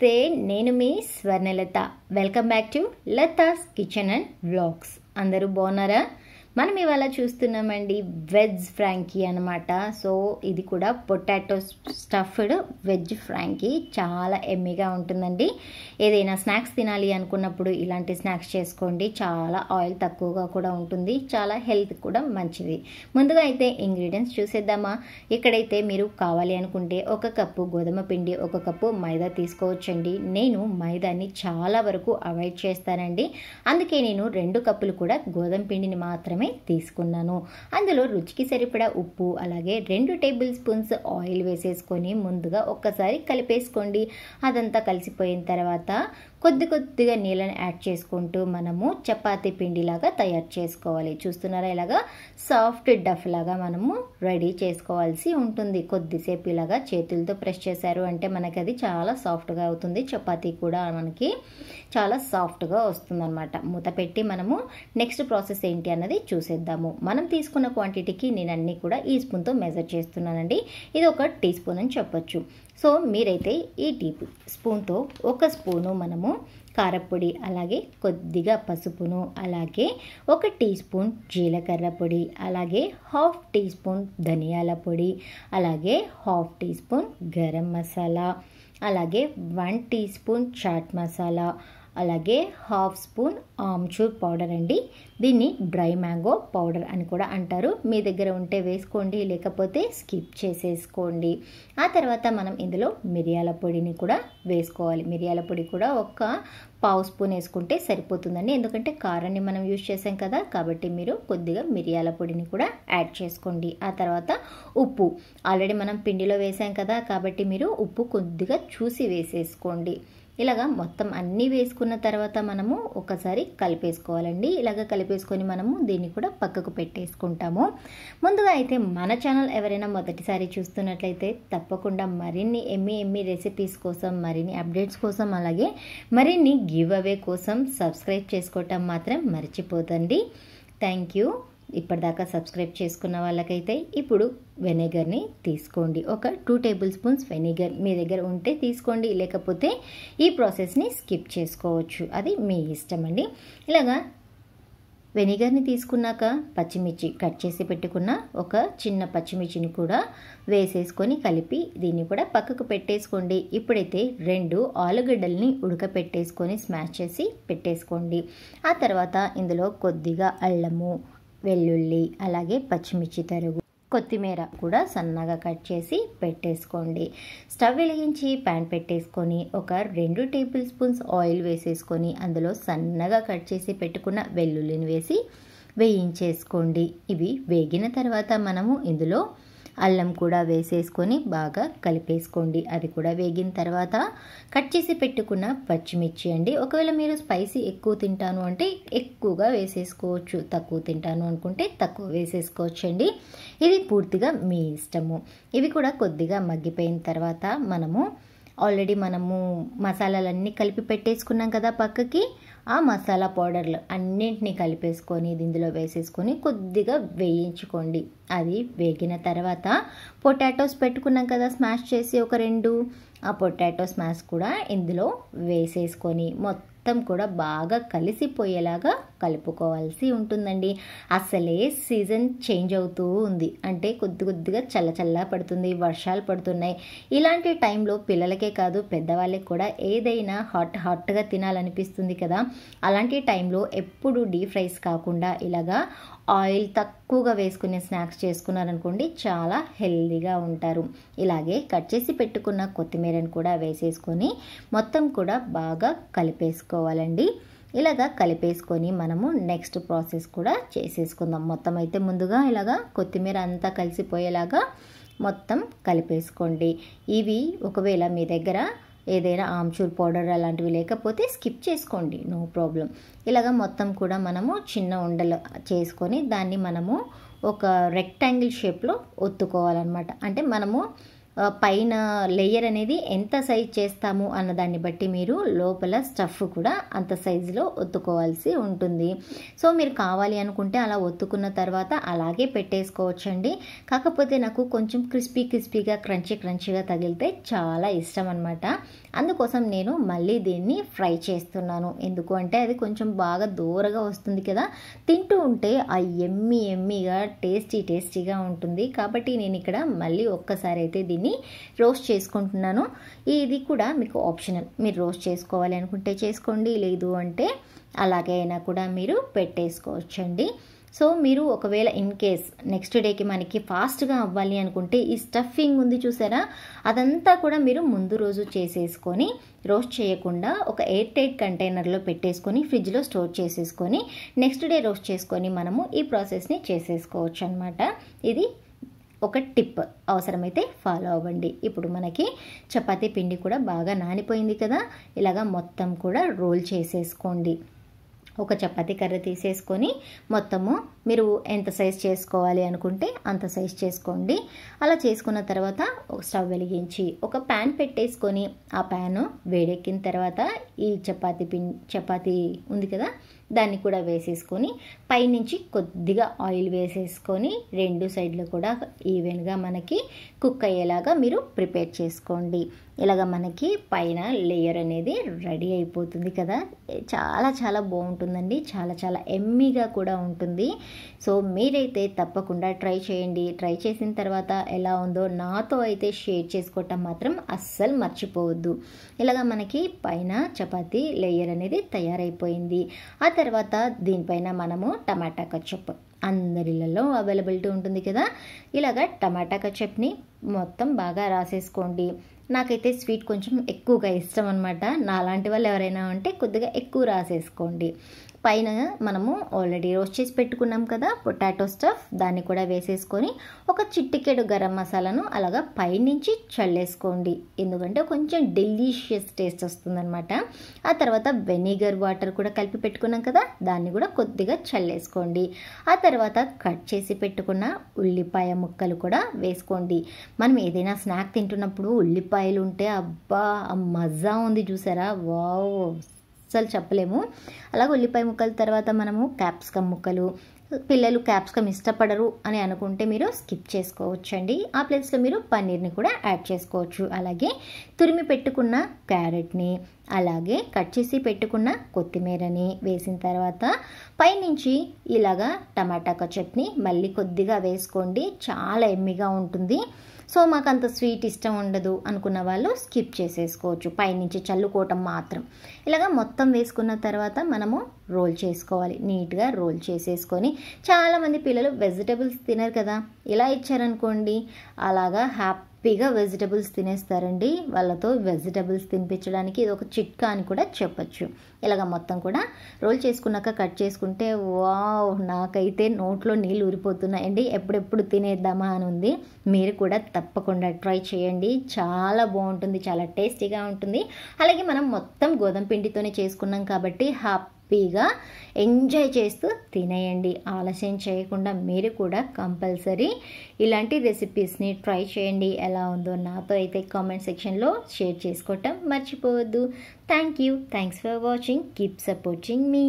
నమస్తే నేను మీ Swarnalatha welcome back to Latha's kitchen and vlogs అందరూ బాగున్నారా మనం ఇవాళ చూస్తున్నామండి వెజ్ ఫ్రాంకీ అనమాట సో ఇది కూడా పొటాటో స్టఫ్డ్ వెజ్ ఫ్రాంకీ చాలా ఎమ్మిగా ఉంటుందండి ఏదైనా స్నాక్స్ తినాలి అనుకున్నప్పుడు ఇలాంటి స్నాక్స్ చేసుకోండి చాలా ఆయిల్ తక్కువగా కూడా ఉంటుంది చాలా హెల్త్ కూడా మంచిది ముందుగా అయితే ఇంగ్రీడియంట్స్ చూసేద్దామా ఇక్కడైతే మీరు కావాలి అనుకుంటే ఒక కప్పు గోధుమ పిండి ఒక కప్పు మైదా తీసుకోవచ్చండి నేను మైదాని చాలా వరకు అవాయిడ్ చేస్తానండి అందుకే నేను రెండు కప్పులు కూడా గోధుమ పిండిని మాత్రమే మాత్రమే తీసుకున్నాను అందులో రుచికి సరిపడా ఉప్పు అలాగే రెండు టేబుల్ స్పూన్స్ ఆయిల్ వేసేసుకొని ముందుగా ఒక్కసారి కలిపేసుకోండి అదంతా కలిసిపోయిన తర్వాత కొద్ది కొద్దిగా నీళ్ళని యాడ్ చేసుకుంటూ మనము చపాతీ పిండిలాగా తయారు చేసుకోవాలి చూస్తున్నారా ఇలాగా సాఫ్ట్ డఫ్ లాగా మనము రెడీ చేసుకోవాల్సి ఉంటుంది కొద్దిసేపు ఇలాగా చేతులతో ప్రెస్ చేశారు అంటే మనకి అది చాలా సాఫ్ట్గా అవుతుంది చపాతీ కూడా మనకి చాలా సాఫ్ట్గా వస్తుందన్నమాట మూత పెట్టి మనము నెక్స్ట్ ప్రాసెస్ ఏంటి అన్నది చూ చూసేద్దాము మనం తీసుకున్న క్వాంటిటీకి నేను అన్ని కూడా ఈ స్పూన్తో మెజర్ చేస్తున్నానండి ఇది ఒక టీ స్పూన్ అని చెప్పొచ్చు సో మీరైతే ఈ టీ స్పూన్తో ఒక స్పూను మనము కారపొడి అలాగే కొద్దిగా పసుపును అలాగే ఒక టీ స్పూన్ జీలకర్ర పొడి అలాగే హాఫ్ టీ స్పూన్ ధనియాల పొడి అలాగే half tea spoon garam masala అలాగే one tea spoon chaat masala అలాగే హాఫ్ స్పూన్ ఆమ్చూర్ పౌడర్ అండి దీన్ని డ్రై మ్యాంగో పౌడర్ అని కూడా అంటారు మీ దగ్గర ఉంటే వేసుకోండి లేకపోతే స్కిప్ చేసేసుకోండి ఆ తర్వాత మనం ఇందులో మిరియాల పొడిని కూడా వేసుకోవాలి మిరియాల పొడి కూడా ఒక పావు స్పూన్ వేసుకుంటే సరిపోతుందండి ఎందుకంటే కారాన్ని మనం యూజ్ చేసాం కదా కాబట్టి మీరు కొద్దిగా మిరియాల పొడిని కూడా యాడ్ చేసుకోండి ఆ తర్వాత ఉప్పు ఆల్రెడీ మనం పిండిలో వేసాం కదా కాబట్టి మీరు ఉప్పు కొద్దిగా చూసి వేసేసుకోండి ఇలాగ మొత్తం అన్నీ వేసుకున్న తర్వాత మనము ఒకసారి కలిపేసుకోవాలండి ఇలాగ కలిపేసుకొని మనము దీన్ని కూడా పక్కకు పెట్టేసుకుంటాము ముందుగా అయితే మన ఛానల్ ఎవరైనా మొదటిసారి చూస్తున్నట్లయితే తప్పకుండా మరిన్ని ఎమ్మి ఎమ్మి రెసిపీస్ కోసం మరిన్ని అప్డేట్స్ కోసం అలాగే మరిన్ని గివ్ అవే కోసం సబ్స్క్రైబ్ చేసుకోవటం మాత్రం మర్చిపోదండి థ్యాంక్ యూ ఇప్పటిదాకా సబ్స్క్రైబ్ చేసుకున్న వాళ్ళకైతే ఇప్పుడు వెనిగర్ని తీసుకోండి ఒక టూ టేబుల్ స్పూన్స్ వెనిగర్ మీ దగ్గర ఉంటే తీసుకోండి లేకపోతే ఈ ప్రాసెస్ని స్కిప్ చేసుకోవచ్చు అది మీ ఇష్టం అండి ఇలాగా వెనిగర్ని తీసుకున్నాక పచ్చిమిర్చి కట్ చేసి పెట్టుకున్న ఒక చిన్న పచ్చిమిర్చిని కూడా వేసేసుకొని కలిపి దీన్ని కూడా పక్కకు పెట్టేసుకోండి ఇప్పుడైతే రెండు ఆలుగడ్డల్ని ఉడకపెట్టేసుకొని స్మాష్ చేసి పెట్టేసుకోండి ఆ తర్వాత ఇందులో కొద్దిగా అల్లము వెల్లుల్లి అలాగే పచ్చిమిర్చి తరుగు కొత్తిమీర కూడా సన్నగా కట్ చేసి పెట్టేసుకోండి స్టవ్ వెలిగించి ప్యాన్ పెట్టేసుకొని ఒక రెండు టేబుల్ స్పూన్స్ ఆయిల్ వేసేసుకొని అందులో సన్నగా కట్ చేసి పెట్టుకున్న వెల్లుల్లిని వేసి వేయించేసుకోండి ఇవి వేగిన తర్వాత మనము ఇందులో అల్లం కూడా వేసేసుకొని బాగా కలిపేసుకోండి అది కూడా వేగిన తర్వాత కట్ చేసి పెట్టుకున్న పచ్చిమిర్చి అండి ఒకవేళ మీరు స్పైసీ ఎక్కువ తింటాను అంటే ఎక్కువగా వేసేసుకోవచ్చు తక్కువ తింటాను అనుకుంటే తక్కువ వేసేసుకోవచ్చు అండి ఇది పూర్తిగా మీ ఇష్టము ఇవి కూడా కొద్దిగా మగ్గిపోయిన తర్వాత మనము ఆల్రెడీ మనము మసాలాలన్నీ కలిపి పెట్టేసుకున్నాం కదా పక్కకి ఆ మసాలా పౌడర్లు అన్నింటినీ కలిపేసుకొని ఇది ఇందులో వేసేసుకొని కొద్దిగా వేయించుకోండి అది వేగిన తర్వాత పొటాటోస్ పెట్టుకున్నాం కదా స్మాష్ చేసి ఒక రెండు ఆ పొటాటో స్మాష్ కూడా ఇందులో వేసేసుకొని మొత్తం కూడా బాగా కలిసిపోయేలాగా కలుపుకోవాల్సి ఉంటుందండి అసలే సీజన్ చేంజ్ అవుతూ ఉంది అంటే కొద్ది కొద్దిగా చల్లచల్ల పడుతుంది వర్షాలు పడుతున్నాయి ఇలాంటి టైంలో పిల్లలకే కాదు పెద్దవాళ్ళకి కూడా ఏదైనా హాట్ హాట్గా తినాలనిపిస్తుంది కదా అలాంటి టైంలో ఎప్పుడు డీప్ ఫ్రైస్ కాకుండా ఇలాగా ఆయిల్ తక్కువగా వేసుకునే స్నాక్స్ చేసుకున్నారనుకోండి చాలా హెల్దీగా ఉంటారు ఇలాగే కట్ చేసి పెట్టుకున్న కొత్తిమీరను కూడా వేసేసుకొని మొత్తం కూడా బాగా కలిపేసుకోవాలండి ఇలాగా కలిపేసుకొని మనము నెక్స్ట్ ప్రాసెస్ కూడా చేసేసుకుందాం మొత్తం అయితే ముందుగా ఇలాగ కొత్తిమీర అంతా కలిసిపోయేలాగా మొత్తం కలిపేసుకోండి ఇవి ఒకవేళ మీ దగ్గర ఏదైనా ఆమ్చూర్ పౌడర్ అలాంటివి లేకపోతే స్కిప్ చేసుకోండి నో ప్రాబ్లం ఇలాగ మొత్తం కూడా మనము చిన్న ఉండలు చేసుకొని దాన్ని మనము ఒక రెక్టాంగిల్ షేప్లో ఒత్తుకోవాలన్నమాట అంటే మనము పైన లేయర్ అనేది ఎంత సైజ్ చేస్తాము అన్న దాన్ని బట్టి మీరు లోపల స్టఫ్ కూడా అంత సైజులో ఒత్తుకోవాల్సి ఉంటుంది సో మీరు కావాలి అనుకుంటే అలా ఒత్తుకున్న తర్వాత అలాగే పెట్టేసుకోవచ్చండి కాకపోతే నాకు కొంచెం క్రిస్పీ క్రిస్పీగా క్రంచీ క్రంచీగా తగిలితే చాలా ఇష్టం అనమాట అందుకోసం నేను మళ్ళీ దీన్ని ఫ్రై చేస్తున్నాను ఎందుకు అంటే అది కొంచెం బాగా దూరగా వస్తుంది కదా తింటూ ఉంటే ఆ ఎమ్మి ఎమ్మిగా టేస్టీ టేస్టీగా ఉంటుంది కాబట్టి నేను ఇక్కడ మళ్ళీ ఒక్కసారి అయితే దీన్ని దీన్ని రోస్ట్ చేసుకుంటున్నాను ఇది కూడా మీకు ఆప్షనల్ మీరు రోస్ట్ చేసుకోవాలి అనుకుంటే చేసుకోండి లేదు అంటే అలాగే అయినా కూడా మీరు పెట్టేసుకోవచ్చండి సో మీరు ఒకవేళ ఇన్ కేస్ నెక్స్ట్ డేకి మనకి ఫాస్ట్గా అవ్వాలి అనుకుంటే ఈ స్టఫింగ్ ఉంది చూసారా అదంతా కూడా మీరు ముందు రోజు చేసేసుకొని రోస్ట్ చేయకుండా ఒక ఎయిర్ టైట్ కంటైనర్లో పెట్టేసుకొని ఫ్రిడ్జ్లో స్టోర్ చేసేసుకొని నెక్స్ట్ డే రోస్ట్ చేసుకొని మనము ఈ ప్రాసెస్ని చేసేసుకోవచ్చు అనమాట ఇది ఒక టిప్ అవసరమైతే ఫాలో అవ్వండి ఇప్పుడు మనకి చపాతీ పిండి కూడా బాగా నానిపోయింది కదా ఇలాగా మొత్తం కూడా రోల్ చేసేసుకోండి ఒక చపాతీ కర్ర తీసేసుకొని మొత్తము మీరు ఎంత సైజ్ చేసుకోవాలి అనుకుంటే అంత సైజ్ చేసుకోండి అలా చేసుకున్న తర్వాత ఒక స్టవ్ వెలిగించి ఒక ప్యాన్ పెట్టేసుకొని ఆ ప్యాను వేడెక్కిన తర్వాత ఈ చపాతీ పిన్ చపాతీ ఉంది కదా దాన్ని కూడా వేసేసుకొని పైనుంచి కొద్దిగా ఆయిల్ వేసేసుకొని రెండు సైడ్లు కూడా ఈవెన్గా మనకి కుక్ అయ్యేలాగా మీరు ప్రిపేర్ చేసుకోండి ఇలాగ మనకి పైన లేయర్ అనేది రెడీ అయిపోతుంది కదా చాలా చాలా బాగుంటుందండి చాలా చాలా ఎమ్మీగా కూడా ఉంటుంది సో మీరైతే తప్పకుండా ట్రై చేయండి ట్రై చేసిన తర్వాత ఎలా ఉందో నాతో అయితే షేర్ చేసుకోవటం మాత్రం అస్సలు మర్చిపోవద్దు ఇలాగ మనకి పైన చపాతీ లేయర్ అనేది తయారైపోయింది ఆ తర్వాత దీనిపైన మనము టమాటా కచ్చప్ అందరిలలో అవైలబిలిటీ ఉంటుంది కదా ఇలాగ టమాటా కచ్చప్ని మొత్తం బాగా రాసేసుకోండి నాకైతే స్వీట్ కొంచెం ఎక్కువగా ఇష్టం అనమాట నాలాంటి వాళ్ళు ఎవరైనా ఉంటే కొద్దిగా ఎక్కువ రాసేసుకోండి పైన మనము ఆల్రెడీ రోస్ట్ చేసి పెట్టుకున్నాం కదా పొటాటో స్టఫ్ దాన్ని కూడా వేసేసుకొని ఒక చిట్టికెడు గరం మసాలాను అలాగా పైనుంచి చల్లేసుకోండి ఎందుకంటే కొంచెం డెలిషియస్ టేస్ట్ వస్తుందనమాట ఆ తర్వాత వెనిగర్ వాటర్ కూడా కలిపి పెట్టుకున్నాం కదా దాన్ని కూడా కొద్దిగా చల్లేసుకోండి ఆ తర్వాత కట్ చేసి పెట్టుకున్న ఉల్లిపాయ ముక్కలు కూడా వేసుకోండి మనం ఏదైనా స్నాక్ తింటున్నప్పుడు ఉల్లిపాయలు ఉంటే అబ్బా ఆ మజా ఉంది చూసారా వావ్ అస్సలు చెప్పలేము అలాగే ఉల్లిపాయ ముక్కల తర్వాత మనము క్యాప్సికమ్ ముక్కలు పిల్లలు క్యాప్సికమ్ ఇష్టపడరు అని అనుకుంటే మీరు స్కిప్ చేసుకోవచ్చు అండి ఆ ప్లేస్లో మీరు పన్నీర్ని కూడా యాడ్ చేసుకోవచ్చు అలాగే తురిమి పెట్టుకున్న క్యారెట్ని అలాగే కట్ చేసి పెట్టుకున్న కొత్తిమీరని వేసిన తర్వాత పైనుంచి ఇలాగా టమాటా చట్నీ మళ్ళీ కొద్దిగా వేసుకోండి చాలా ఎమ్మిగా ఉంటుంది సో మాకు అంత స్వీట్ ఇష్టం ఉండదు అనుకున్న వాళ్ళు స్కిప్ చేసేసుకోవచ్చు పైనుంచి చల్లుకోవటం మాత్రం ఇలాగ మొత్తం వేసుకున్న తర్వాత మనము రోల్ చేసుకోవాలి నీట్గా రోల్ చేసేసుకొని చాలామంది పిల్లలు వెజిటబుల్స్ తినరు కదా ఇలా ఇచ్చారనుకోండి అలాగా హ్యాపీ హ్యాపీగా వెజిటబుల్స్ తినేస్తారండి వాళ్ళతో వెజిటబుల్స్ తినిపించడానికి ఇది ఒక చిట్కా అని కూడా చెప్పచ్చు ఇలాగ మొత్తం కూడా రోల్ చేసుకున్నాక కట్ చేసుకుంటే వావ్ నాకైతే నోట్లో నీళ్ళు ఊరిపోతున్నాయండి ఎప్పుడెప్పుడు తినేద్దామా అని ఉంది మీరు కూడా తప్పకుండా ట్రై చేయండి చాలా బాగుంటుంది చాలా టేస్టీగా ఉంటుంది అలాగే మనం మొత్తం గోధుమ పిండితోనే చేసుకున్నాం కాబట్టి హ్యాపీ హ్యాపీగా ఎంజాయ్ చేస్తూ తినేయండి ఆలస్యం చేయకుండా మీరు కూడా కంపల్సరీ ఇలాంటి రెసిపీస్ని ట్రై చేయండి ఎలా ఉందో నాతో అయితే కామెంట్ సెక్షన్లో షేర్ చేసుకోవటం మర్చిపోవద్దు thank you thanks for watching keep supporting me